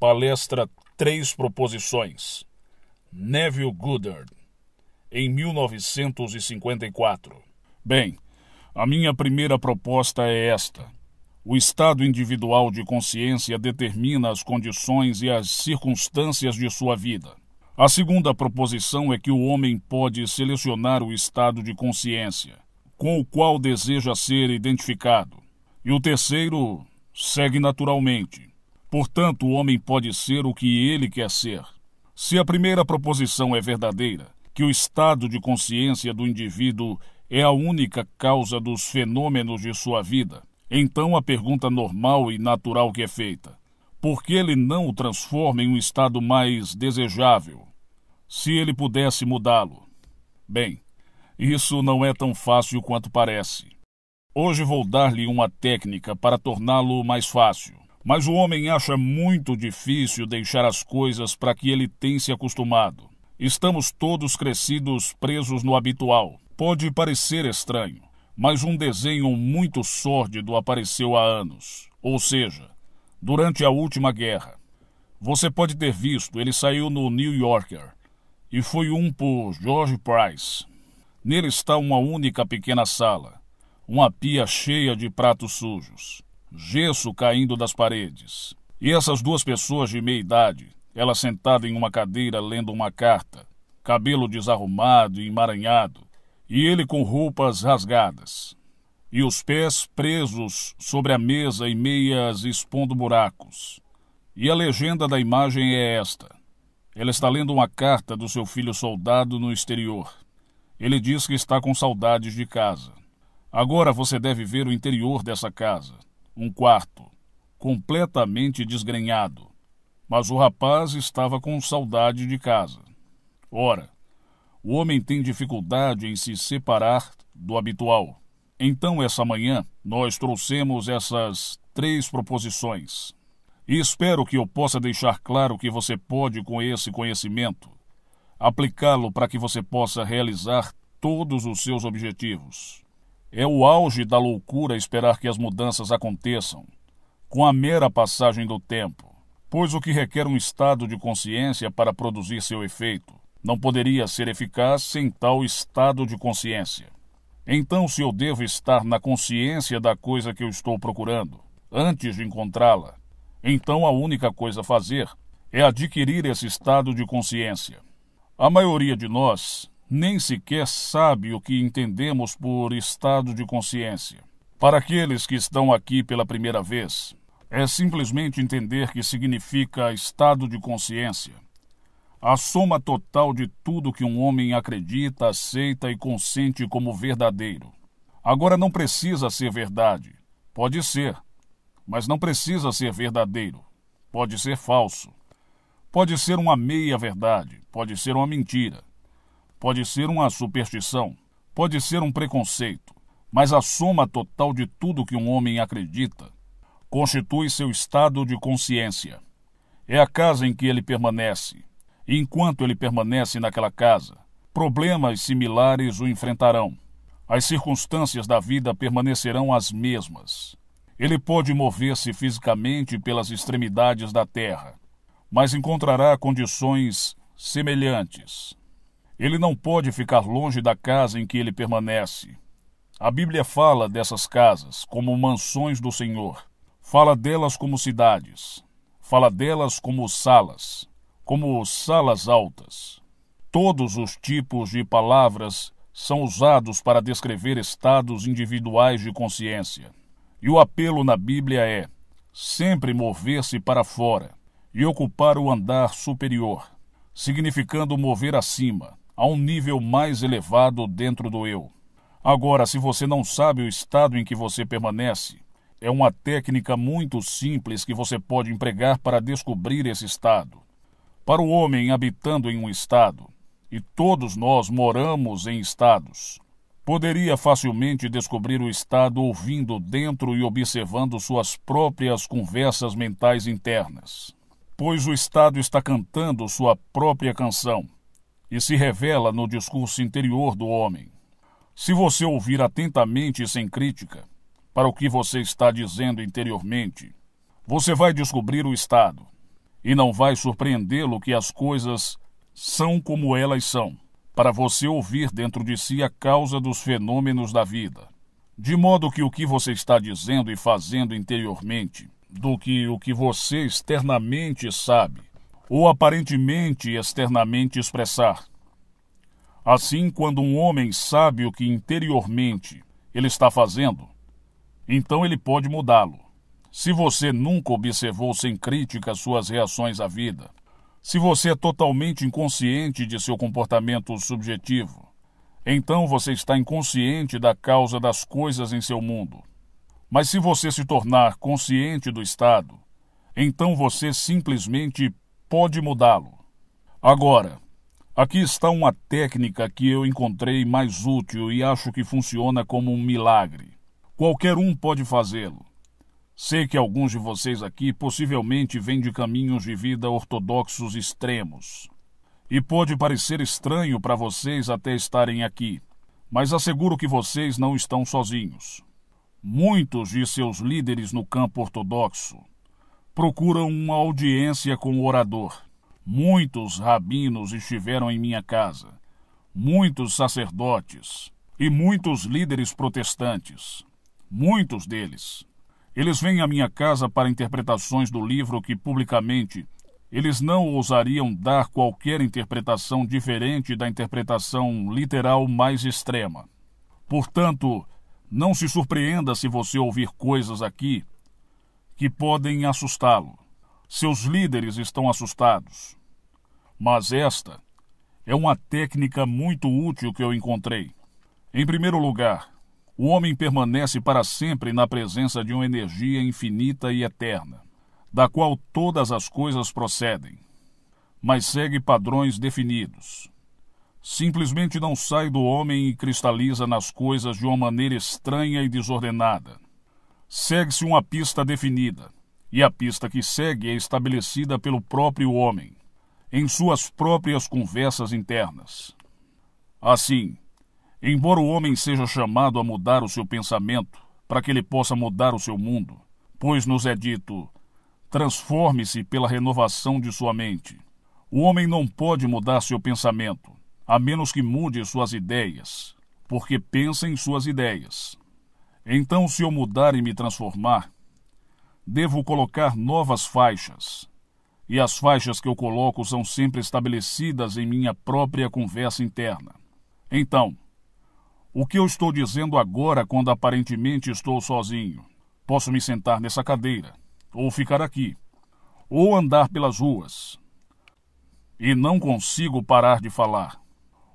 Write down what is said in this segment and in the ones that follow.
Palestra Três Proposições, Neville Goddard, em 1954. Bem, a minha primeira proposta é esta. O estado individual de consciência determina as condições e as circunstâncias de sua vida. A segunda proposição é que o homem pode selecionar o estado de consciência, com o qual deseja ser identificado. E o terceiro segue naturalmente. Portanto, o homem pode ser o que ele quer ser. Se a primeira proposição é verdadeira, que o estado de consciência do indivíduo é a única causa dos fenômenos de sua vida, então a pergunta normal e natural que é feita: por que ele não o transforma em um estado mais desejável? Se ele pudesse mudá-lo. Bem, isso não é tão fácil quanto parece. Hoje vou dar-lhe uma técnica para torná-lo mais fácil. Mas o homem acha muito difícil deixar as coisas para que ele tem se acostumado. Estamos todos crescidos presos no habitual. Pode parecer estranho, mas um desenho muito sórdido apareceu há anos ou seja, durante a última guerra. Você pode ter visto, ele saiu no New Yorker e foi um por George Price. Nele está uma única pequena sala, uma pia cheia de pratos sujos gesso caindo das paredes. E essas duas pessoas de meia idade, ela sentada em uma cadeira lendo uma carta, cabelo desarrumado e emaranhado, e ele com roupas rasgadas, e os pés presos sobre a mesa e meias expondo buracos. E a legenda da imagem é esta. Ela está lendo uma carta do seu filho soldado no exterior. Ele diz que está com saudades de casa. Agora você deve ver o interior dessa casa um quarto, completamente desgrenhado. Mas o rapaz estava com saudade de casa. Ora, o homem tem dificuldade em se separar do habitual. Então, essa manhã, nós trouxemos essas três proposições. E espero que eu possa deixar claro que você pode, com esse conhecimento, aplicá-lo para que você possa realizar todos os seus objetivos. É o auge da loucura esperar que as mudanças aconteçam, com a mera passagem do tempo, pois o que requer um estado de consciência para produzir seu efeito não poderia ser eficaz sem tal estado de consciência. Então, se eu devo estar na consciência da coisa que eu estou procurando, antes de encontrá-la, então a única coisa a fazer é adquirir esse estado de consciência. A maioria de nós nem sequer sabe o que entendemos por estado de consciência. Para aqueles que estão aqui pela primeira vez, é simplesmente entender que significa estado de consciência. A soma total de tudo que um homem acredita, aceita e consente como verdadeiro. Agora não precisa ser verdade. Pode ser, mas não precisa ser verdadeiro. Pode ser falso. Pode ser uma meia verdade, pode ser uma mentira. Pode ser uma superstição, pode ser um preconceito, mas a soma total de tudo que um homem acredita constitui seu estado de consciência. É a casa em que ele permanece. E enquanto ele permanece naquela casa, problemas similares o enfrentarão. As circunstâncias da vida permanecerão as mesmas. Ele pode mover-se fisicamente pelas extremidades da terra, mas encontrará condições semelhantes ele não pode ficar longe da casa em que ele permanece. A Bíblia fala dessas casas como mansões do Senhor. Fala delas como cidades. Fala delas como salas, como salas altas. Todos os tipos de palavras são usados para descrever estados individuais de consciência. E o apelo na Bíblia é sempre mover-se para fora e ocupar o andar superior, significando mover acima, a um nível mais elevado dentro do eu. Agora, se você não sabe o estado em que você permanece, é uma técnica muito simples que você pode empregar para descobrir esse estado. Para o homem habitando em um estado, e todos nós moramos em estados, poderia facilmente descobrir o estado ouvindo dentro e observando suas próprias conversas mentais internas. Pois o estado está cantando sua própria canção e se revela no discurso interior do homem. Se você ouvir atentamente e sem crítica para o que você está dizendo interiormente, você vai descobrir o estado e não vai surpreendê-lo que as coisas são como elas são, para você ouvir dentro de si a causa dos fenômenos da vida. De modo que o que você está dizendo e fazendo interiormente, do que o que você externamente sabe, ou aparentemente externamente expressar. Assim, quando um homem sabe o que interiormente ele está fazendo, então ele pode mudá-lo. Se você nunca observou sem crítica suas reações à vida, se você é totalmente inconsciente de seu comportamento subjetivo, então você está inconsciente da causa das coisas em seu mundo. Mas se você se tornar consciente do estado, então você simplesmente pode mudá-lo. Agora, aqui está uma técnica que eu encontrei mais útil e acho que funciona como um milagre. Qualquer um pode fazê-lo. Sei que alguns de vocês aqui possivelmente vêm de caminhos de vida ortodoxos extremos. E pode parecer estranho para vocês até estarem aqui, mas asseguro que vocês não estão sozinhos. Muitos de seus líderes no campo ortodoxo procuram uma audiência com o orador. Muitos rabinos estiveram em minha casa, muitos sacerdotes e muitos líderes protestantes. Muitos deles. Eles vêm à minha casa para interpretações do livro que publicamente eles não ousariam dar qualquer interpretação diferente da interpretação literal mais extrema. Portanto, não se surpreenda se você ouvir coisas aqui que podem assustá-lo. Seus líderes estão assustados. Mas esta é uma técnica muito útil que eu encontrei. Em primeiro lugar, o homem permanece para sempre na presença de uma energia infinita e eterna, da qual todas as coisas procedem, mas segue padrões definidos. Simplesmente não sai do homem e cristaliza nas coisas de uma maneira estranha e desordenada segue-se uma pista definida, e a pista que segue é estabelecida pelo próprio homem, em suas próprias conversas internas. Assim, embora o homem seja chamado a mudar o seu pensamento para que ele possa mudar o seu mundo, pois nos é dito: transforme-se pela renovação de sua mente. O homem não pode mudar seu pensamento, a menos que mude suas ideias, porque pensa em suas ideias. Então, se eu mudar e me transformar, devo colocar novas faixas. E as faixas que eu coloco são sempre estabelecidas em minha própria conversa interna. Então, o que eu estou dizendo agora quando aparentemente estou sozinho? Posso me sentar nessa cadeira, ou ficar aqui, ou andar pelas ruas. E não consigo parar de falar.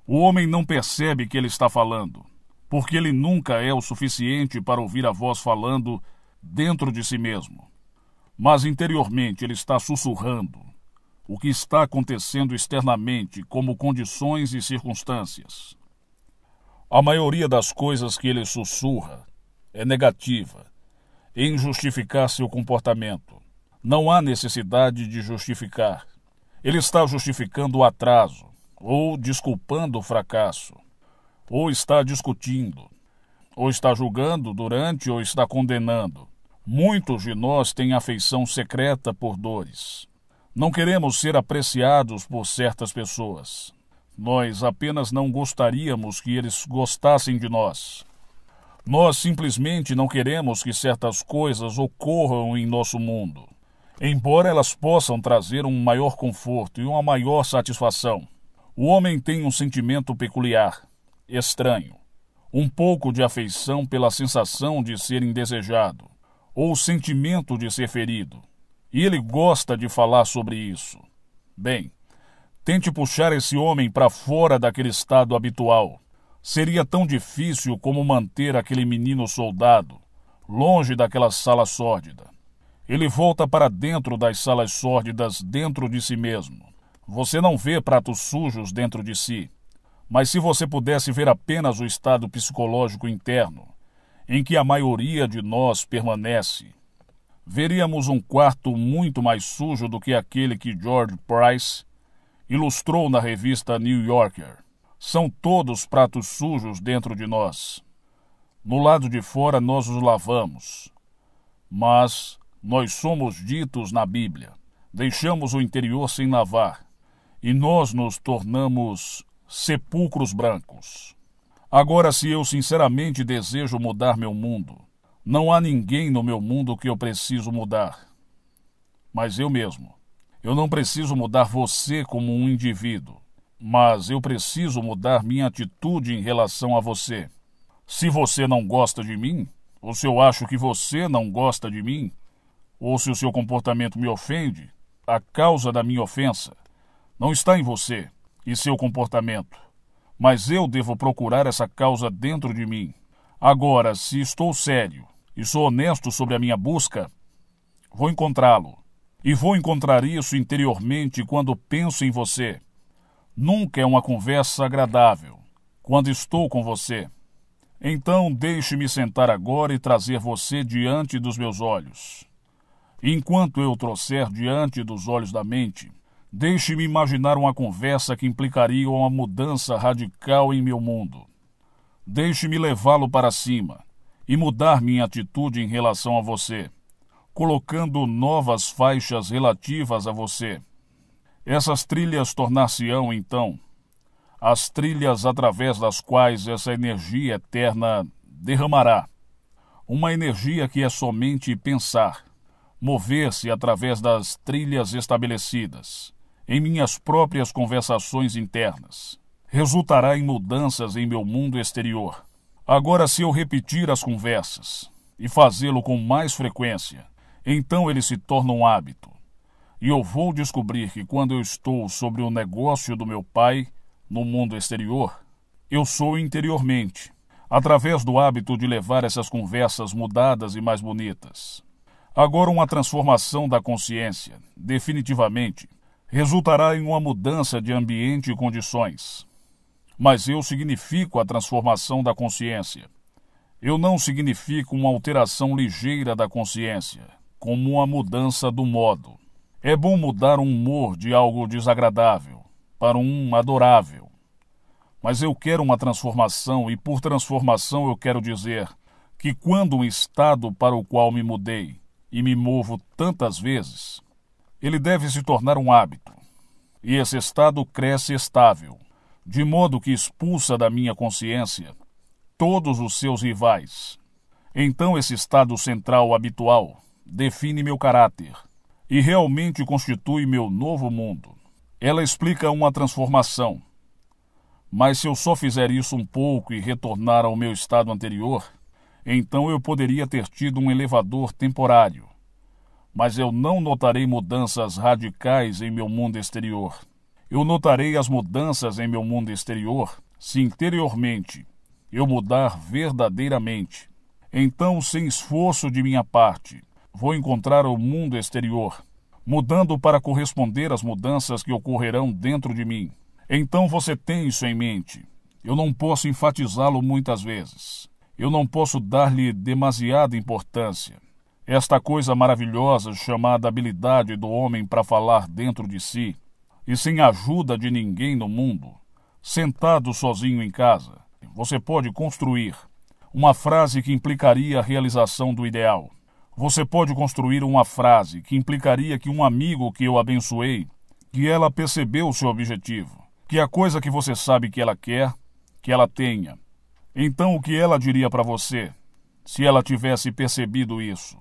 O homem não percebe que ele está falando porque ele nunca é o suficiente para ouvir a voz falando dentro de si mesmo. Mas interiormente ele está sussurrando o que está acontecendo externamente, como condições e circunstâncias. A maioria das coisas que ele sussurra é negativa, em justificar seu comportamento. Não há necessidade de justificar. Ele está justificando o atraso ou desculpando o fracasso ou está discutindo, ou está julgando durante ou está condenando. Muitos de nós têm afeição secreta por dores. Não queremos ser apreciados por certas pessoas. Nós apenas não gostaríamos que eles gostassem de nós. Nós simplesmente não queremos que certas coisas ocorram em nosso mundo, embora elas possam trazer um maior conforto e uma maior satisfação. O homem tem um sentimento peculiar estranho, um pouco de afeição pela sensação de ser indesejado, ou o sentimento de ser ferido. E ele gosta de falar sobre isso. Bem, tente puxar esse homem para fora daquele estado habitual. Seria tão difícil como manter aquele menino soldado longe daquela sala sórdida. Ele volta para dentro das salas sórdidas, dentro de si mesmo. Você não vê pratos sujos dentro de si. Mas se você pudesse ver apenas o estado psicológico interno, em que a maioria de nós permanece, veríamos um quarto muito mais sujo do que aquele que George Price ilustrou na revista New Yorker. São todos pratos sujos dentro de nós. No lado de fora nós os lavamos, mas nós somos ditos na Bíblia. Deixamos o interior sem lavar e nós nos tornamos sepulcros brancos. Agora, se eu sinceramente desejo mudar meu mundo, não há ninguém no meu mundo que eu preciso mudar, mas eu mesmo. Eu não preciso mudar você como um indivíduo, mas eu preciso mudar minha atitude em relação a você. Se você não gosta de mim, ou se eu acho que você não gosta de mim, ou se o seu comportamento me ofende, a causa da minha ofensa não está em você, e seu comportamento, mas eu devo procurar essa causa dentro de mim. Agora, se estou sério e sou honesto sobre a minha busca, vou encontrá-lo. E vou encontrar isso interiormente quando penso em você. Nunca é uma conversa agradável quando estou com você. Então deixe-me sentar agora e trazer você diante dos meus olhos. Enquanto eu trouxer diante dos olhos da mente, Deixe-me imaginar uma conversa que implicaria uma mudança radical em meu mundo. Deixe-me levá-lo para cima e mudar minha atitude em relação a você, colocando novas faixas relativas a você. Essas trilhas tornar-se-ão, então, as trilhas através das quais essa energia eterna derramará. Uma energia que é somente pensar, mover-se através das trilhas estabelecidas em minhas próprias conversações internas. Resultará em mudanças em meu mundo exterior. Agora, se eu repetir as conversas e fazê-lo com mais frequência, então ele se torna um hábito. E eu vou descobrir que quando eu estou sobre o negócio do meu pai no mundo exterior, eu sou interiormente, através do hábito de levar essas conversas mudadas e mais bonitas. Agora, uma transformação da consciência, definitivamente, resultará em uma mudança de ambiente e condições. Mas eu significo a transformação da consciência. Eu não significo uma alteração ligeira da consciência, como uma mudança do modo. É bom mudar o humor de algo desagradável para um adorável. Mas eu quero uma transformação, e por transformação eu quero dizer que quando o estado para o qual me mudei e me movo tantas vezes, ele deve se tornar um hábito. E esse estado cresce estável, de modo que expulsa da minha consciência todos os seus rivais. Então, esse estado central habitual define meu caráter e realmente constitui meu novo mundo. Ela explica uma transformação. Mas se eu só fizer isso um pouco e retornar ao meu estado anterior, então eu poderia ter tido um elevador temporário mas eu não notarei mudanças radicais em meu mundo exterior. Eu notarei as mudanças em meu mundo exterior se interiormente eu mudar verdadeiramente. Então, sem esforço de minha parte, vou encontrar o mundo exterior, mudando para corresponder às mudanças que ocorrerão dentro de mim. Então você tem isso em mente. Eu não posso enfatizá-lo muitas vezes. Eu não posso dar-lhe demasiada importância esta coisa maravilhosa chamada habilidade do homem para falar dentro de si, e sem ajuda de ninguém no mundo, sentado sozinho em casa, você pode construir uma frase que implicaria a realização do ideal. Você pode construir uma frase que implicaria que um amigo que eu abençoei, que ela percebeu o seu objetivo, que a coisa que você sabe que ela quer, que ela tenha. Então o que ela diria para você se ela tivesse percebido isso?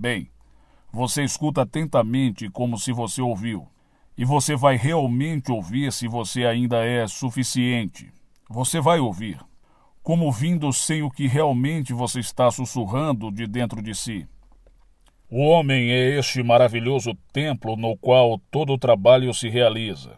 Bem, você escuta atentamente como se você ouviu, e você vai realmente ouvir se você ainda é suficiente. Você vai ouvir, como vindo sem o que realmente você está sussurrando de dentro de si. O homem é este maravilhoso templo no qual todo o trabalho se realiza.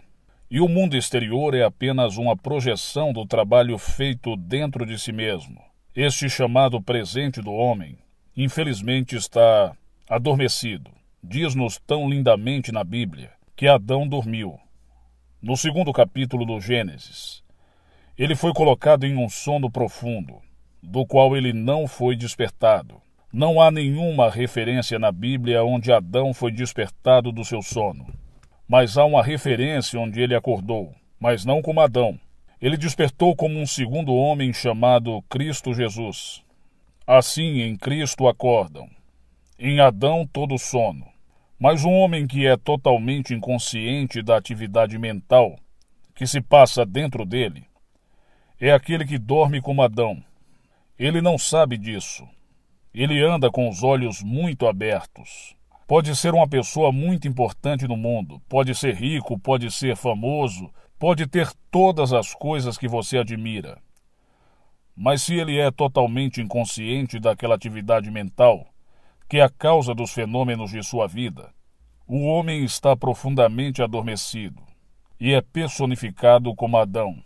E o mundo exterior é apenas uma projeção do trabalho feito dentro de si mesmo. Este chamado presente do homem infelizmente está adormecido. Diz-nos tão lindamente na Bíblia que Adão dormiu. No segundo capítulo do Gênesis, ele foi colocado em um sono profundo, do qual ele não foi despertado. Não há nenhuma referência na Bíblia onde Adão foi despertado do seu sono, mas há uma referência onde ele acordou, mas não como Adão. Ele despertou como um segundo homem chamado Cristo Jesus. Assim em Cristo acordam, em Adão todo sono. Mas um homem que é totalmente inconsciente da atividade mental que se passa dentro dele é aquele que dorme como Adão. Ele não sabe disso. Ele anda com os olhos muito abertos. Pode ser uma pessoa muito importante no mundo, pode ser rico, pode ser famoso, pode ter todas as coisas que você admira mas se ele é totalmente inconsciente daquela atividade mental, que é a causa dos fenômenos de sua vida, o homem está profundamente adormecido e é personificado como Adão.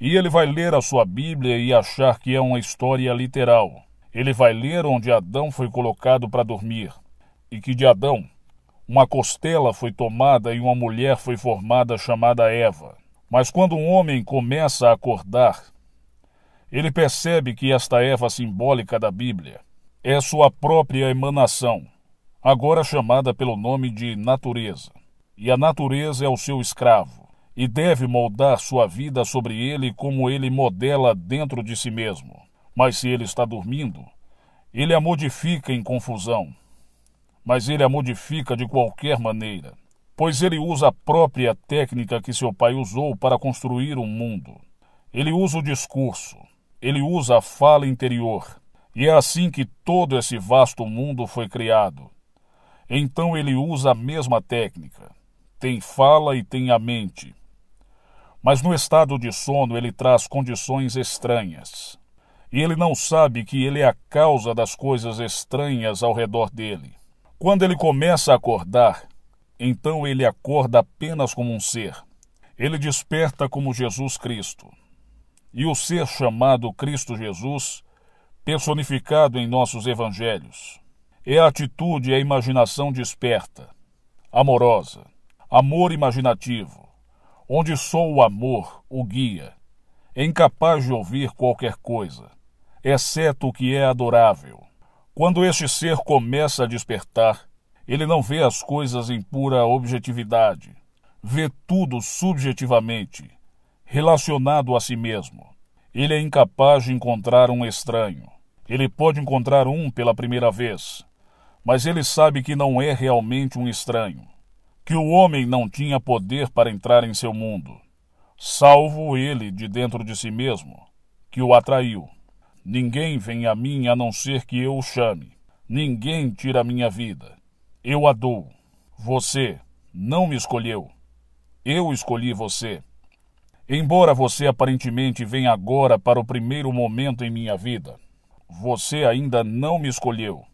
E ele vai ler a sua Bíblia e achar que é uma história literal. Ele vai ler onde Adão foi colocado para dormir e que de Adão uma costela foi tomada e uma mulher foi formada chamada Eva. Mas quando um homem começa a acordar, ele percebe que esta Eva simbólica da Bíblia é sua própria emanação, agora chamada pelo nome de natureza. E a natureza é o seu escravo e deve moldar sua vida sobre ele como ele modela dentro de si mesmo. Mas se ele está dormindo, ele a modifica em confusão. Mas ele a modifica de qualquer maneira, pois ele usa a própria técnica que seu pai usou para construir um mundo. Ele usa o discurso, ele usa a fala interior. E é assim que todo esse vasto mundo foi criado. Então ele usa a mesma técnica. Tem fala e tem a mente. Mas no estado de sono ele traz condições estranhas. E ele não sabe que ele é a causa das coisas estranhas ao redor dele. Quando ele começa a acordar, então ele acorda apenas como um ser. Ele desperta como Jesus Cristo e o ser chamado Cristo Jesus, personificado em nossos evangelhos. É a atitude e a imaginação desperta, amorosa, amor imaginativo, onde só o amor o guia, é incapaz de ouvir qualquer coisa, exceto o que é adorável. Quando este ser começa a despertar, ele não vê as coisas em pura objetividade, vê tudo subjetivamente relacionado a si mesmo. Ele é incapaz de encontrar um estranho. Ele pode encontrar um pela primeira vez, mas ele sabe que não é realmente um estranho, que o homem não tinha poder para entrar em seu mundo, salvo ele de dentro de si mesmo, que o atraiu. Ninguém vem a mim a não ser que eu o chame. Ninguém tira a minha vida. Eu a dou. Você não me escolheu. Eu escolhi você. Embora você aparentemente venha agora para o primeiro momento em minha vida, você ainda não me escolheu.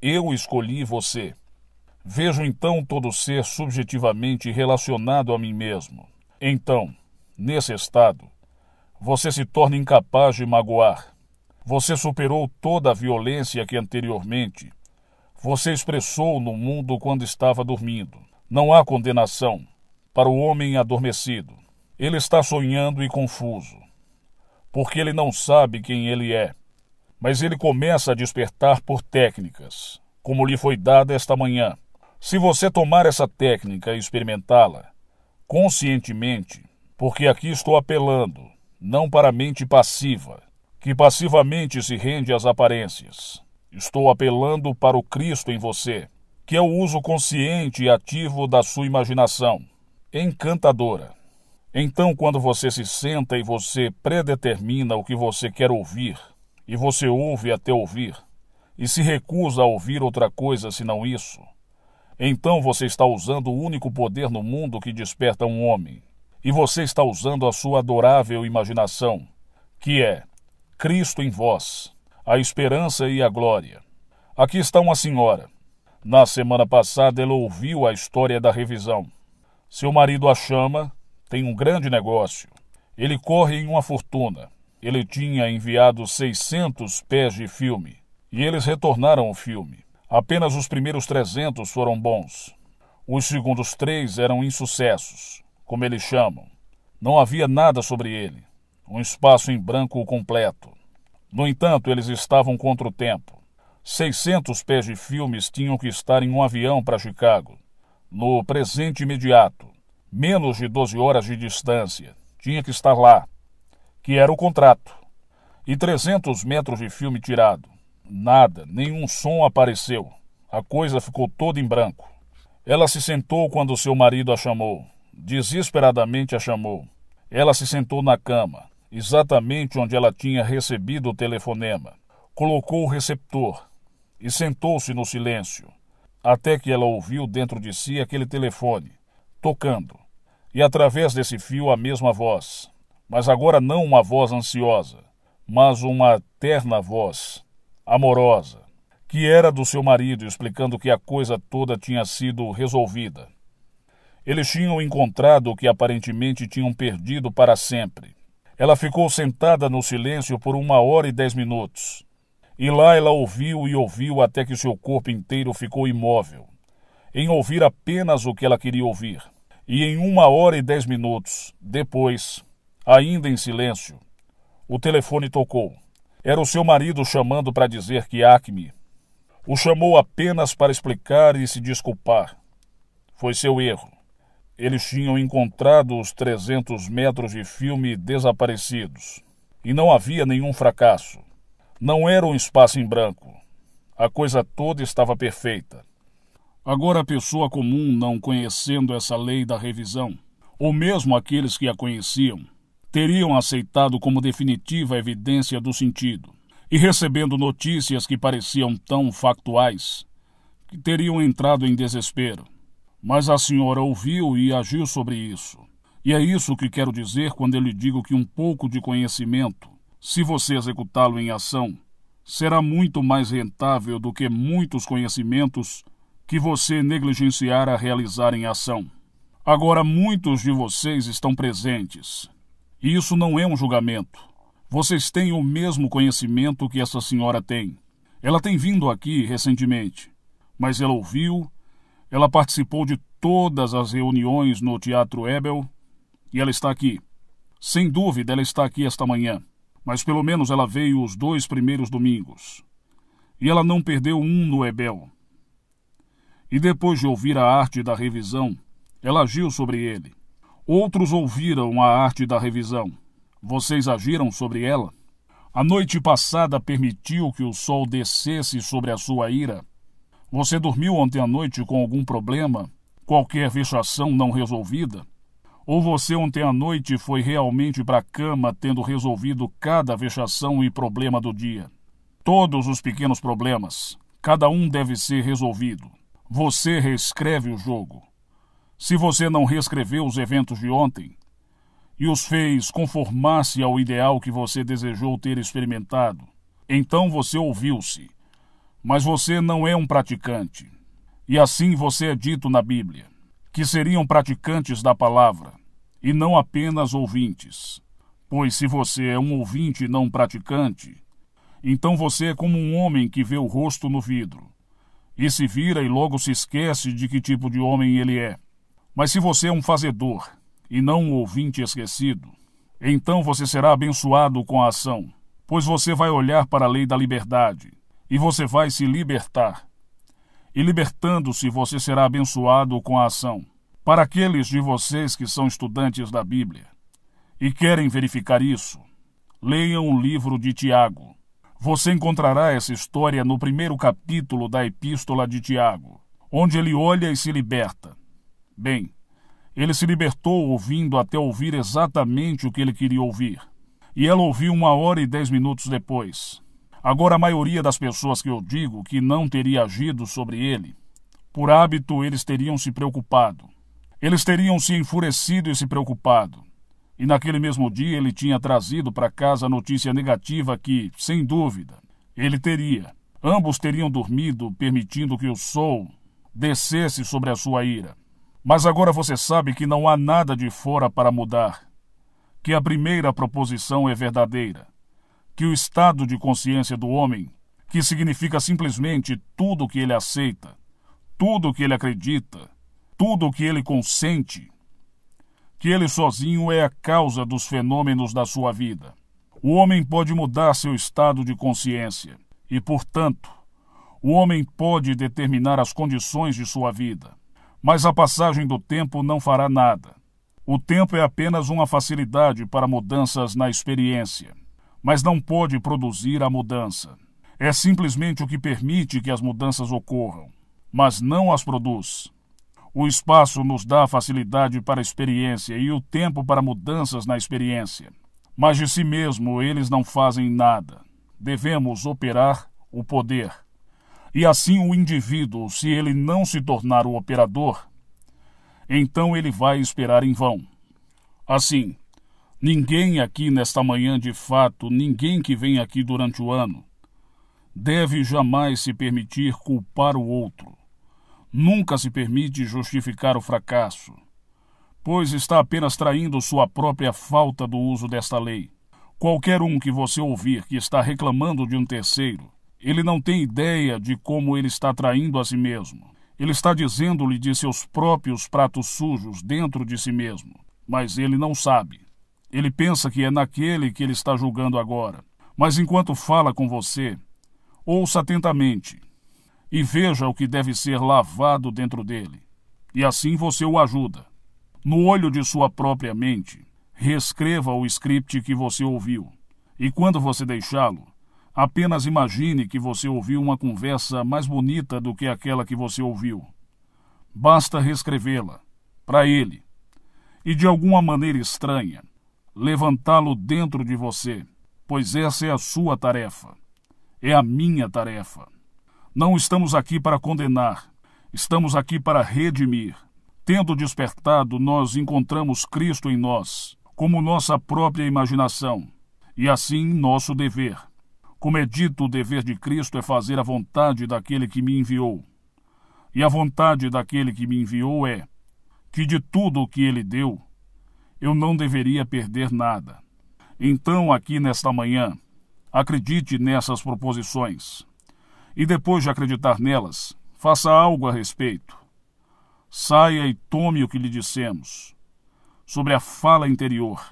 Eu escolhi você. Vejo então todo ser subjetivamente relacionado a mim mesmo. Então, nesse estado, você se torna incapaz de magoar. Você superou toda a violência que anteriormente você expressou no mundo quando estava dormindo. Não há condenação para o homem adormecido ele está sonhando e confuso, porque ele não sabe quem ele é. Mas ele começa a despertar por técnicas, como lhe foi dada esta manhã. Se você tomar essa técnica e experimentá-la, conscientemente, porque aqui estou apelando, não para a mente passiva, que passivamente se rende às aparências. Estou apelando para o Cristo em você, que é o uso consciente e ativo da sua imaginação, encantadora. Então, quando você se senta e você predetermina o que você quer ouvir, e você ouve até ouvir, e se recusa a ouvir outra coisa senão isso, então você está usando o único poder no mundo que desperta um homem, e você está usando a sua adorável imaginação, que é Cristo em vós, a esperança e a glória. Aqui está uma senhora. Na semana passada ela ouviu a história da revisão. Seu marido a chama tem um grande negócio. Ele corre em uma fortuna. Ele tinha enviado 600 pés de filme e eles retornaram o filme. Apenas os primeiros 300 foram bons. Os segundos três eram insucessos, como eles chamam. Não havia nada sobre ele, um espaço em branco completo. No entanto, eles estavam contra o tempo. 600 pés de filmes tinham que estar em um avião para Chicago, no presente imediato menos de 12 horas de distância, tinha que estar lá, que era o contrato. E 300 metros de filme tirado. Nada, nenhum som apareceu. A coisa ficou toda em branco. Ela se sentou quando seu marido a chamou. Desesperadamente a chamou. Ela se sentou na cama, exatamente onde ela tinha recebido o telefonema. Colocou o receptor e sentou-se no silêncio, até que ela ouviu dentro de si aquele telefone tocando e através desse fio a mesma voz, mas agora não uma voz ansiosa, mas uma terna voz, amorosa, que era do seu marido, explicando que a coisa toda tinha sido resolvida. Eles tinham encontrado o que aparentemente tinham perdido para sempre. Ela ficou sentada no silêncio por uma hora e dez minutos. E lá ela ouviu e ouviu até que seu corpo inteiro ficou imóvel, em ouvir apenas o que ela queria ouvir e em uma hora e dez minutos depois, ainda em silêncio, o telefone tocou. Era o seu marido chamando para dizer que Acme o chamou apenas para explicar e se desculpar. Foi seu erro. Eles tinham encontrado os 300 metros de filme desaparecidos e não havia nenhum fracasso. Não era um espaço em branco. A coisa toda estava perfeita. Agora, a pessoa comum, não conhecendo essa lei da revisão, ou mesmo aqueles que a conheciam, teriam aceitado como definitiva a evidência do sentido, e recebendo notícias que pareciam tão factuais, que teriam entrado em desespero. Mas a senhora ouviu e agiu sobre isso. E é isso que quero dizer quando eu lhe digo que um pouco de conhecimento, se você executá-lo em ação, será muito mais rentável do que muitos conhecimentos que você negligenciara realizar em ação. Agora, muitos de vocês estão presentes. E isso não é um julgamento. Vocês têm o mesmo conhecimento que essa senhora tem. Ela tem vindo aqui recentemente, mas ela ouviu, ela participou de todas as reuniões no Teatro Ebel e ela está aqui. Sem dúvida, ela está aqui esta manhã, mas pelo menos ela veio os dois primeiros domingos. E ela não perdeu um no Ebel. E depois de ouvir a arte da revisão, ela agiu sobre ele. Outros ouviram a arte da revisão. Vocês agiram sobre ela? A noite passada permitiu que o sol descesse sobre a sua ira. Você dormiu ontem à noite com algum problema, qualquer vexação não resolvida? Ou você ontem à noite foi realmente para a cama tendo resolvido cada vexação e problema do dia? Todos os pequenos problemas, cada um deve ser resolvido você reescreve o jogo. Se você não reescreveu os eventos de ontem e os fez conformar-se ao ideal que você desejou ter experimentado, então você ouviu-se. Mas você não é um praticante. E assim você é dito na Bíblia, que seriam praticantes da palavra, e não apenas ouvintes. Pois se você é um ouvinte e não praticante, então você é como um homem que vê o rosto no vidro e se vira e logo se esquece de que tipo de homem ele é. Mas se você é um fazedor e não um ouvinte esquecido, então você será abençoado com a ação, pois você vai olhar para a lei da liberdade e você vai se libertar. E libertando-se, você será abençoado com a ação. Para aqueles de vocês que são estudantes da Bíblia e querem verificar isso, leiam o livro de Tiago você encontrará essa história no primeiro capítulo da Epístola de Tiago, onde ele olha e se liberta. Bem, ele se libertou ouvindo até ouvir exatamente o que ele queria ouvir. E ela ouviu uma hora e dez minutos depois. Agora, a maioria das pessoas que eu digo que não teria agido sobre ele, por hábito eles teriam se preocupado. Eles teriam se enfurecido e se preocupado. E naquele mesmo dia ele tinha trazido para casa a notícia negativa que, sem dúvida, ele teria. Ambos teriam dormido, permitindo que o sol descesse sobre a sua ira. Mas agora você sabe que não há nada de fora para mudar, que a primeira proposição é verdadeira, que o estado de consciência do homem, que significa simplesmente tudo o que ele aceita, tudo o que ele acredita, tudo o que ele consente, que ele sozinho é a causa dos fenômenos da sua vida. O homem pode mudar seu estado de consciência e, portanto, o homem pode determinar as condições de sua vida. Mas a passagem do tempo não fará nada. O tempo é apenas uma facilidade para mudanças na experiência, mas não pode produzir a mudança. É simplesmente o que permite que as mudanças ocorram, mas não as produz. O espaço nos dá facilidade para a experiência e o tempo para mudanças na experiência. Mas de si mesmo eles não fazem nada. Devemos operar o poder. E assim o indivíduo, se ele não se tornar o operador, então ele vai esperar em vão. Assim, ninguém aqui nesta manhã de fato, ninguém que vem aqui durante o ano, deve jamais se permitir culpar o outro nunca se permite justificar o fracasso, pois está apenas traindo sua própria falta do uso desta lei. Qualquer um que você ouvir que está reclamando de um terceiro, ele não tem ideia de como ele está traindo a si mesmo. Ele está dizendo-lhe de seus próprios pratos sujos dentro de si mesmo, mas ele não sabe. Ele pensa que é naquele que ele está julgando agora. Mas enquanto fala com você, ouça atentamente e veja o que deve ser lavado dentro dele. E assim você o ajuda. No olho de sua própria mente, reescreva o script que você ouviu. E quando você deixá-lo, apenas imagine que você ouviu uma conversa mais bonita do que aquela que você ouviu. Basta reescrevê-la para ele e de alguma maneira estranha levantá-lo dentro de você, pois essa é a sua tarefa. É a minha tarefa. Não estamos aqui para condenar, estamos aqui para redimir. Tendo despertado, nós encontramos Cristo em nós, como nossa própria imaginação, e assim nosso dever. Como é dito, o dever de Cristo é fazer a vontade daquele que me enviou. E a vontade daquele que me enviou é que de tudo o que ele deu, eu não deveria perder nada. Então, aqui nesta manhã, acredite nessas proposições e depois de acreditar nelas, faça algo a respeito. Saia e tome o que lhe dissemos. Sobre a fala interior.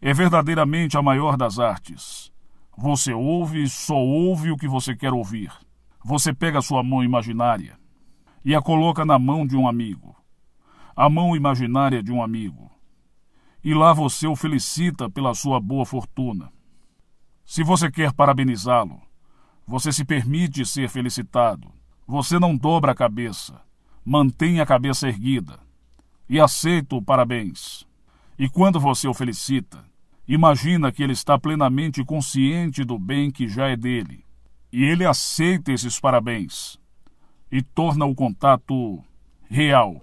É verdadeiramente a maior das artes. Você ouve e só ouve o que você quer ouvir. Você pega a sua mão imaginária e a coloca na mão de um amigo. A mão imaginária de um amigo. E lá você o felicita pela sua boa fortuna. Se você quer parabenizá-lo, você se permite ser felicitado. Você não dobra a cabeça. Mantém a cabeça erguida. E aceita o parabéns. E quando você o felicita, imagina que ele está plenamente consciente do bem que já é dele. E ele aceita esses parabéns e torna o contato real.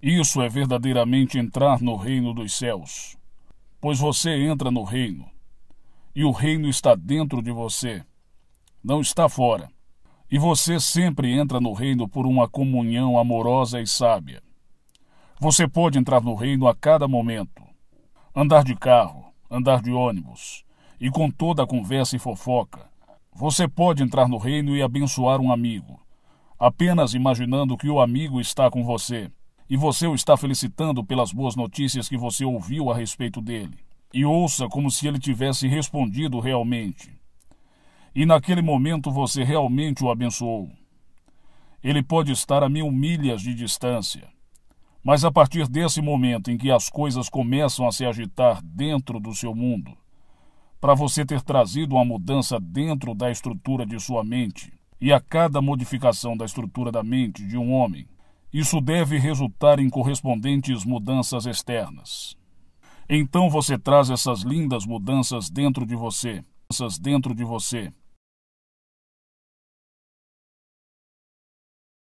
Isso é verdadeiramente entrar no reino dos céus. Pois você entra no reino, e o reino está dentro de você não está fora. E você sempre entra no reino por uma comunhão amorosa e sábia. Você pode entrar no reino a cada momento. Andar de carro, andar de ônibus, e com toda a conversa e fofoca. Você pode entrar no reino e abençoar um amigo, apenas imaginando que o amigo está com você e você o está felicitando pelas boas notícias que você ouviu a respeito dele. E ouça como se ele tivesse respondido realmente e naquele momento você realmente o abençoou. Ele pode estar a mil milhas de distância, mas a partir desse momento em que as coisas começam a se agitar dentro do seu mundo, para você ter trazido uma mudança dentro da estrutura de sua mente, e a cada modificação da estrutura da mente de um homem, isso deve resultar em correspondentes mudanças externas. Então você traz essas lindas mudanças dentro de você, dentro de você,